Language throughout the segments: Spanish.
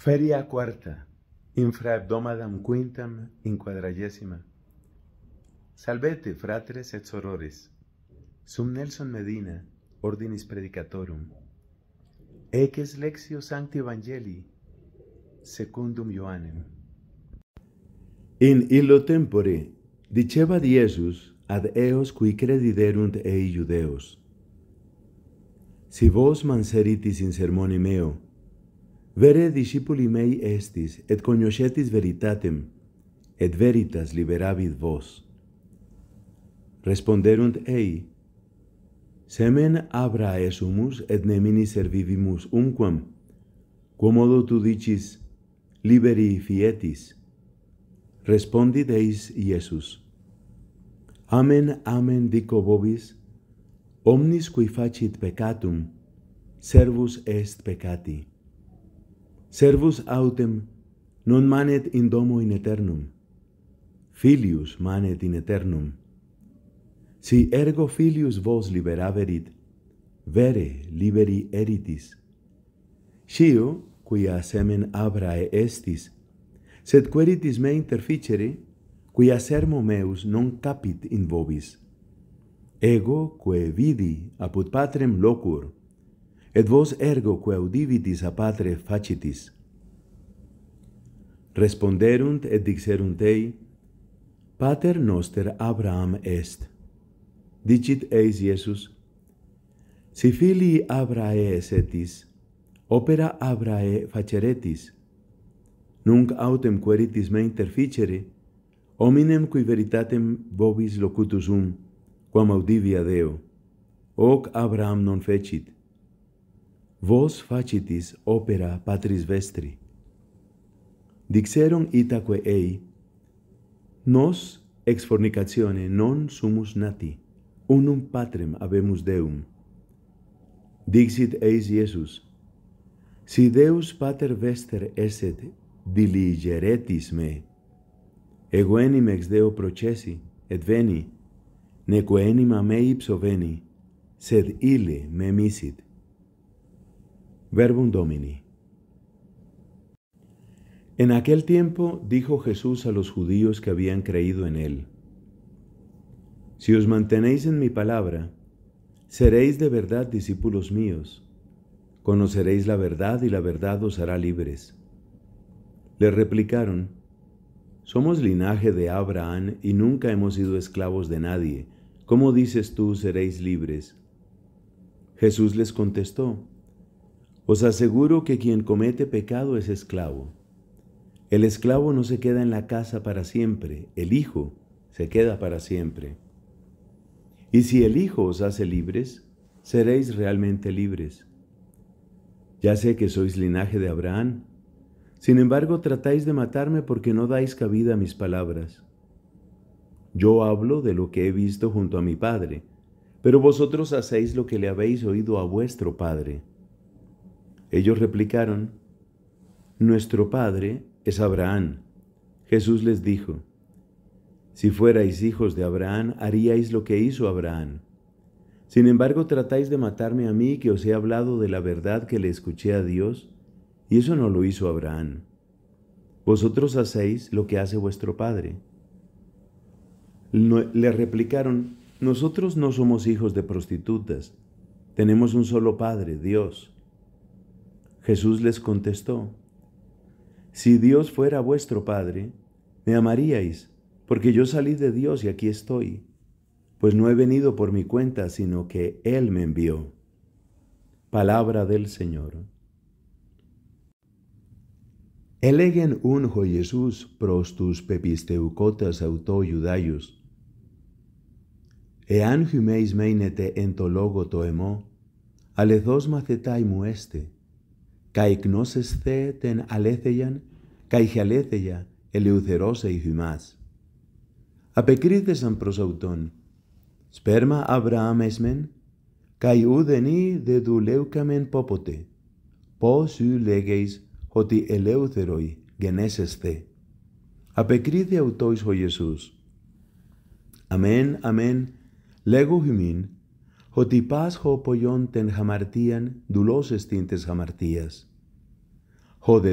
Feria cuarta, infraabdomadam quintam quadragesima. Salvete, fratres et sorores. Sum Nelson Medina, ordinis predicatorum. Eques lexio sancti evangelii, secundum Ioannem. In illo tempore, diceva Jesus ad eos qui crediderunt ei judeos. Si vos manseritis in sermoni meo, Vere discipuli mei estis, et cognoscetis veritatem, et veritas liberavit vos. Responderunt ei, Semen abra esumus et nemini servivimus unquam, quomodo tu dicis, liberi fietis. Respondit eis Iesus, Amen, amen, dico vobis, omnis qui facit peccatum, servus est peccati. Servus autem non manet in domo in aeternum. Filius manet in aeternum. Si ergo Filius vos liberaverit, vere liberi eritis. Sio, quia semen abrae estis, sed queritis me interficere, quia sermo meus non capit in vobis. Ego, quae vidi apud patrem locur, et vos ergo quae audivitis a patre facitis. Responderunt et dixerunt ei, Pater noster Abraham est. Dicit eis Iesus, Si filii Abrae esetis, opera Abrae faceretis, nunc autem queritis me interficere, Hominem cui veritatem bovis locutus un, um, quam audivia Deo, hoc Abraham non fecit vos facitis opera patris vestri. Dixeron itaque ei, nos ex fornicatione non sumus nati, unum patrem habemus Deum. Dixit eis Iesus, si Deus pater vester eset diligeretis me, ego enim ex Deo procesi, et veni, neque enim a me ipso veni, sed ile me misit. Verbum Domini. En aquel tiempo dijo Jesús a los judíos que habían creído en él, Si os mantenéis en mi palabra, seréis de verdad discípulos míos, conoceréis la verdad y la verdad os hará libres. Le replicaron, Somos linaje de Abraham y nunca hemos sido esclavos de nadie. ¿Cómo dices tú seréis libres? Jesús les contestó, os aseguro que quien comete pecado es esclavo. El esclavo no se queda en la casa para siempre, el hijo se queda para siempre. Y si el hijo os hace libres, seréis realmente libres. Ya sé que sois linaje de Abraham, sin embargo tratáis de matarme porque no dais cabida a mis palabras. Yo hablo de lo que he visto junto a mi padre, pero vosotros hacéis lo que le habéis oído a vuestro padre. Ellos replicaron, Nuestro padre es Abraham. Jesús les dijo, Si fuerais hijos de Abraham, haríais lo que hizo Abraham. Sin embargo, tratáis de matarme a mí que os he hablado de la verdad que le escuché a Dios, y eso no lo hizo Abraham. Vosotros hacéis lo que hace vuestro padre. Le replicaron, nosotros no somos hijos de prostitutas, tenemos un solo padre, Dios. Jesús les contestó, Si Dios fuera vuestro Padre, me amaríais, porque yo salí de Dios y aquí estoy, pues no he venido por mi cuenta, sino que Él me envió. Palabra del Señor. Elegen unjo Jesús prostus pepisteucotas auto judaius, Ean meinete meinete en tologo λόγο mueste, και θέ τεν αλέθεγιαν, καί χαλέθεγια ελευθερώσε η χυμάς. Απεκρίθεσαν προς αυτόν. Σπέρμα Αβραάμ έσμεν, καί ουδενή δε δουλεύκαμεν πόποτε. Πώς ου λέγεις ότι ελεύθεροι γενέσεσθε. Απεκρίθη αυτός ο Ιησούς. Αμέν, αμέν, λέγω χυμήν, jo hopoyón ten jamartían, duloses tintes jamartías.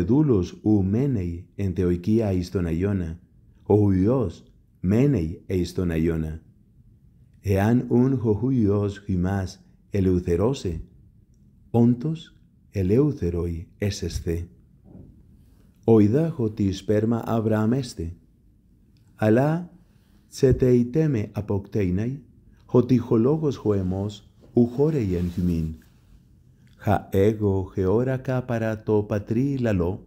dulos u menei en teoquía istonayona, ohuios menei e istonayona. Ean un johuios jimás eleucerose, ontos eleuceroi esesce. Oida ti Abraham este. Alá se me apocteinai, ο τυχολόγος ἐμὸς οχόρεϊ εν χυμήν. Χα εγώ χεόρακα παρά το πατρί λαλό,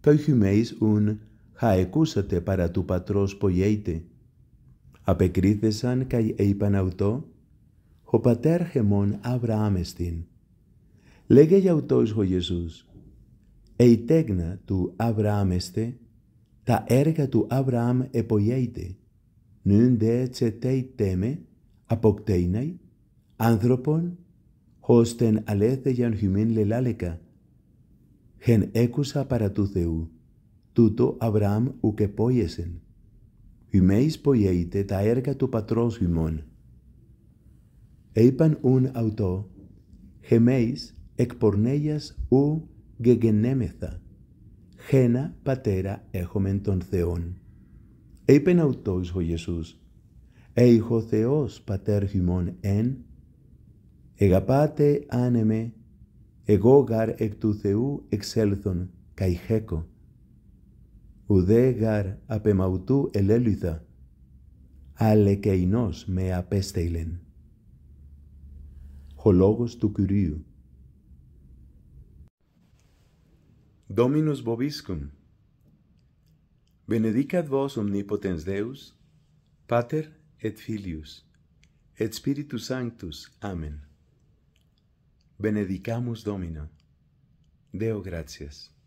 καί χυμέις ουν χα εκούσατε παρά του πατρός πογέιτε. Απεκρίθεσαν καί είπαν αυτό, ο πατέρ χεμόν Ἀβραάμεστιν. Λέγε για αυτός ο Ιησούς, «Ει τέγνα του Αβραάμεστε, τα έργα του Αβραάμ επογέιτε, νουν δε τσετέι τέμε, αποκτέιναι άνθρωπον ώστεν αλέθεγαν χυμήν λελάλεκα. Χεν έκουσα παρά του Θεού, τούτο Αβραάμ ουκ πόιεσεν. πόιέιτε τα έργα του πατρός χυμών. Είπαν ούν αυτό, χεμέις εκ ου γεγενέμεθα. Χένα πατέρα έχομεν τον Θεόν. Είπεν αυτός ο Ιησούς, «Εϊχο Θεός Πατέρ χυμών εν, εγαπάτε άνεμε, εγώ γαρ εκ του Θεού εξέλθον καηχέκο, ουδέ γαρ απεμαυτού ελέλουθα, αλλά και εινός με απέστειλεν». Ο λόγος του Κυρίου. Δόμινος βοβίσκον Βενεδίκατ vos omnipotens Deus, Πάτερ et Filius, et Spiritus Sanctus. Amén. Benedicamus Domino. Deo gracias.